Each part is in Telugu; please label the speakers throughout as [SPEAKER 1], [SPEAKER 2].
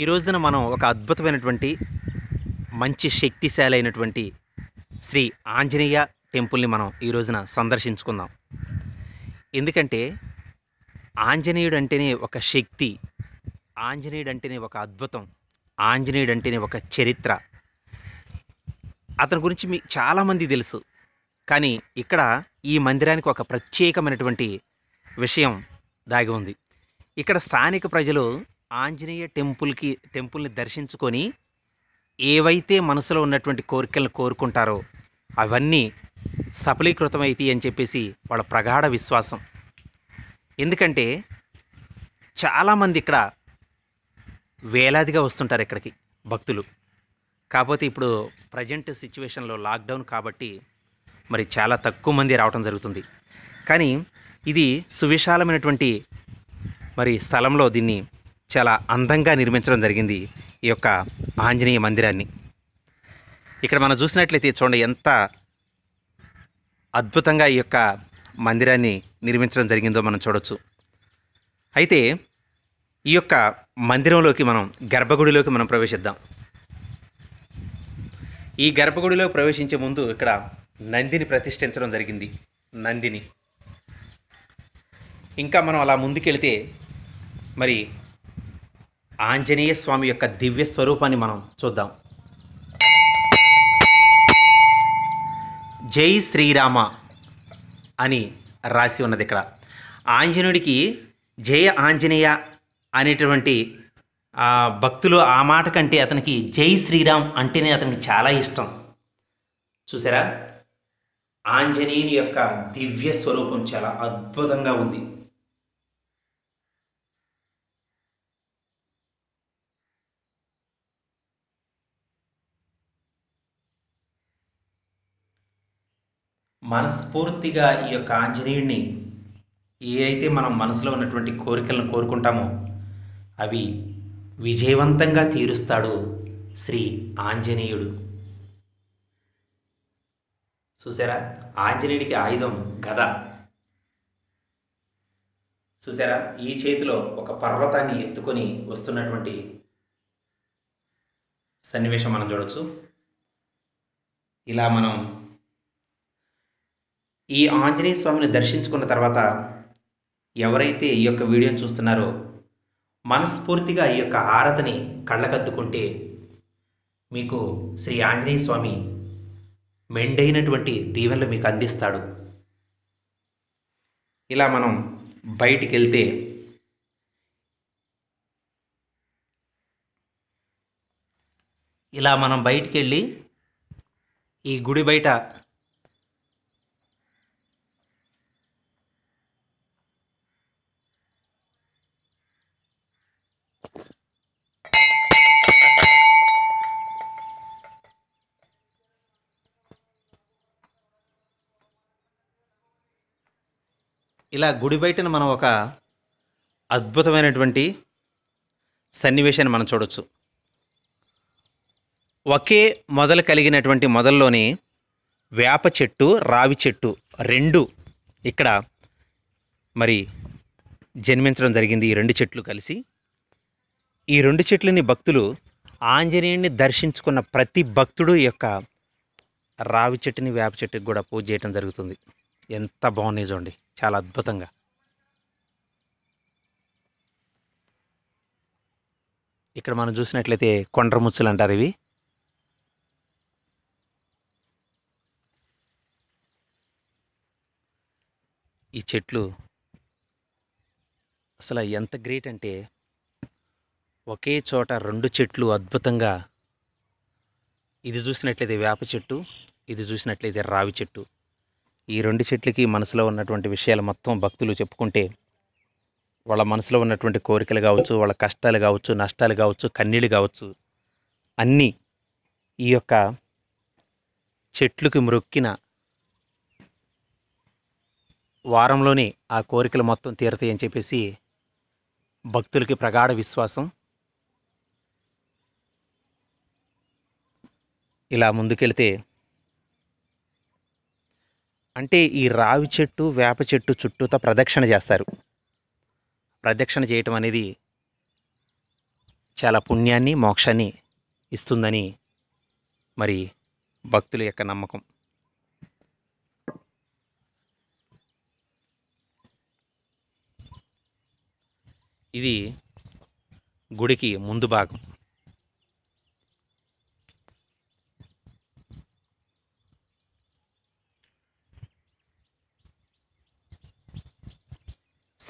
[SPEAKER 1] ఈ రోజున మనం ఒక అద్భుతమైనటువంటి మంచి శక్తిశాలి అయినటువంటి శ్రీ ఆంజనేయ టెంపుల్ని మనం ఈ రోజున సందర్శించుకుందాం ఎందుకంటే ఆంజనేయుడు అంటేనే ఒక శక్తి ఆంజనేయుడు అంటేనే ఒక అద్భుతం ఆంజనేయుడు అంటేనే ఒక చరిత్ర అతని గురించి మీకు చాలామంది తెలుసు కానీ ఇక్కడ ఈ మందిరానికి ఒక ప్రత్యేకమైనటువంటి విషయం దాగి ఉంది ఇక్కడ స్థానిక ప్రజలు ఆంజనేయ టెంపుల్కి టెంపుల్ని దర్శించుకొని ఏవైతే మనసులో ఉన్నటువంటి కోరికలను కోరుకుంటారో అవన్నీ సఫలీకృతమైతాయి అని చెప్పేసి వాళ్ళ ప్రగాఢ విశ్వాసం ఎందుకంటే చాలామంది ఇక్కడ వేలాదిగా వస్తుంటారు ఇక్కడికి భక్తులు కాకపోతే ఇప్పుడు ప్రజెంట్ సిచ్యువేషన్లో లాక్డౌన్ కాబట్టి మరి చాలా తక్కువ మంది రావటం జరుగుతుంది కానీ ఇది సువిశాలమైనటువంటి మరి స్థలంలో దీన్ని చాలా అందంగా నిర్మించడం జరిగింది ఈ యొక్క ఆంజనేయ మందిరాన్ని ఇక్కడ మనం చూసినట్లయితే చూడండి ఎంత అద్భుతంగా ఈ యొక్క మందిరాన్ని నిర్మించడం జరిగిందో మనం చూడవచ్చు అయితే ఈ యొక్క మందిరంలోకి మనం గర్భగుడిలోకి మనం ప్రవేశిద్దాం ఈ గర్భగుడిలో ప్రవేశించే ముందు ఇక్కడ నందిని ప్రతిష్ఠించడం జరిగింది నందిని ఇంకా మనం అలా ముందుకెళ్తే మరి ఆంజనేయ స్వామి యొక్క దివ్య స్వరూపాన్ని మనం చూద్దాం జై శ్రీరామ అని రాసి ఉన్నది ఇక్కడ ఆంజనేయుడికి జయ ఆంజనేయ అనేటువంటి భక్తులు ఆ మాట కంటే అతనికి జై శ్రీరామ్ అంటేనే అతనికి చాలా ఇష్టం చూసారా ఆంజనేయుని యొక్క దివ్య స్వరూపం చాలా అద్భుతంగా ఉంది మనస్ఫూర్తిగా ఈ యొక్క ఆంజనేయుడిని ఏ అయితే మనం మనసులో ఉన్నటువంటి కోరికలను కోరుకుంటామో అవి విజయవంతంగా తీరుస్తాడు శ్రీ ఆంజనేయుడు చూసారా ఆంజనేయుడికి ఆయుధం గద చూసారా ఈ చేతిలో ఒక పర్వతాన్ని ఎత్తుకొని వస్తున్నటువంటి సన్నివేశం మనం చూడవచ్చు ఇలా మనం ఈ ఆంజనేయ స్వామిని దర్శించుకున్న తర్వాత ఎవరైతే ఈ యొక్క వీడియోని చూస్తున్నారో మనస్ఫూర్తిగా ఈ యొక్క ఆరతని కళ్ళకద్దుకుంటే మీకు శ్రీ ఆంజనేయ స్వామి మెండైనటువంటి దీవెనలు మీకు అందిస్తాడు ఇలా మనం బయటికి వెళ్తే ఇలా మనం బయటికి వెళ్ళి ఈ గుడి బయట ఇలా గుడి బయటను మనం ఒక అద్భుతమైనటువంటి సన్నివేశాన్ని మనం చూడవచ్చు ఒకే మొదలు కలిగినటువంటి మొదల్లోని వేప చెట్టు రావి చెట్టు రెండు ఇక్కడ మరి జన్మించడం జరిగింది ఈ రెండు చెట్లు కలిసి ఈ రెండు చెట్లని భక్తులు ఆంజనేయుడిని దర్శించుకున్న ప్రతి భక్తుడు యొక్క రావి చెట్టుని వేప చెట్టుకి కూడా పూజ చేయడం జరుగుతుంది ఎంత బాగున్నాయి చూడండి చాలా అద్భుతంగా ఇక్కడ మనం చూసినట్లయితే కొండ్ర ముచ్చులు అంటారు ఇవి ఈ చెట్లు అసలు ఎంత గ్రేట్ అంటే ఒకే చోట రెండు చెట్లు అద్భుతంగా ఇది చూసినట్లయితే వేప చెట్టు ఇది చూసినట్లయితే రావి చెట్టు ఈ రెండు చెట్లకి మనసులో ఉన్నటువంటి విషయాలు మొత్తం భక్తులు చెప్పుకుంటే వాళ్ళ మనసులో ఉన్నటువంటి కోరికలు కావచ్చు వాళ్ళ కష్టాలు కావచ్చు నష్టాలు కావచ్చు కన్నీళ్ళు కావచ్చు అన్నీ ఈ యొక్క చెట్లుకి మొక్కిన వారంలోనే ఆ కోరికలు మొత్తం తీరతాయని చెప్పేసి భక్తులకి ప్రగాఢ విశ్వాసం ఇలా ముందుకెళ్తే అంటే ఈ రావి చెట్టు వేప చెట్టు చుట్టూత ప్రదక్షిణ చేస్తారు ప్రదక్షిణ చేయటం అనేది చాలా పుణ్యాన్ని మోక్షాన్ని ఇస్తుందని మరి భక్తుల యొక్క నమ్మకం ఇది గుడికి ముందు భాగం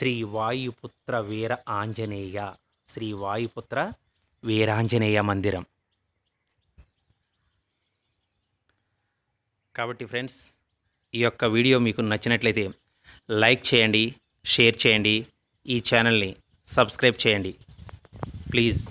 [SPEAKER 1] శ్రీ వాయుపుత్ర వీర ఆంజనేయ శ్రీ వాయుపుత్ర వీరాంజనేయ మందిరం కాబట్టి ఫ్రెండ్స్ ఈ యొక్క వీడియో మీకు నచ్చినట్లయితే లైక్ చేయండి షేర్ చేయండి ఈ ఛానల్ని సబ్స్క్రైబ్ చేయండి ప్లీజ్